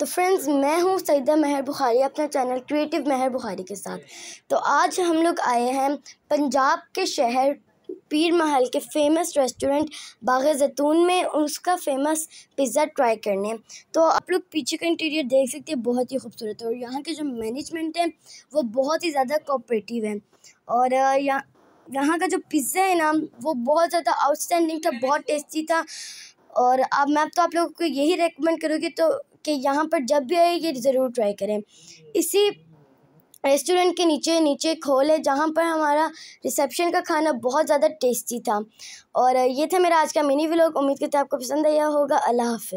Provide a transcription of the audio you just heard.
तो फ्रेंड्स मैं हूँ सईदा महर बुखारी अपना चैनल क्रिएटिव महर बुखारी के साथ तो आज हम लोग आए हैं पंजाब के शहर पीर महल के फेमस रेस्टोरेंट बाग जैतून में उसका फेमस पिज़्ज़ा ट्राई करने तो आप लोग पीछे का इंटीरियर देख सकते हैं बहुत ही खूबसूरत है और यहाँ के जो मैनेजमेंट है वो बहुत ही ज़्यादा कोऑपरेटिव है और यहाँ यहाँ का जो पिज़्ज़ा है ना वो बहुत ज़्यादा आउटस्टैंडिंग था बहुत टेस्टी था और अब मैं तो आप लोगों को यही रेकमेंड करूँगी तो कि यहाँ पर जब भी आए ये ज़रूर ट्राई करें इसी रेस्टोरेंट के नीचे नीचे एक हॉल है जहाँ पर हमारा रिसेप्शन का खाना बहुत ज़्यादा टेस्टी था और ये था मेरा आज का मिनी व्लॉग उम्मीद करते हैं आपको पसंद आया होगा अल्लाह हाफ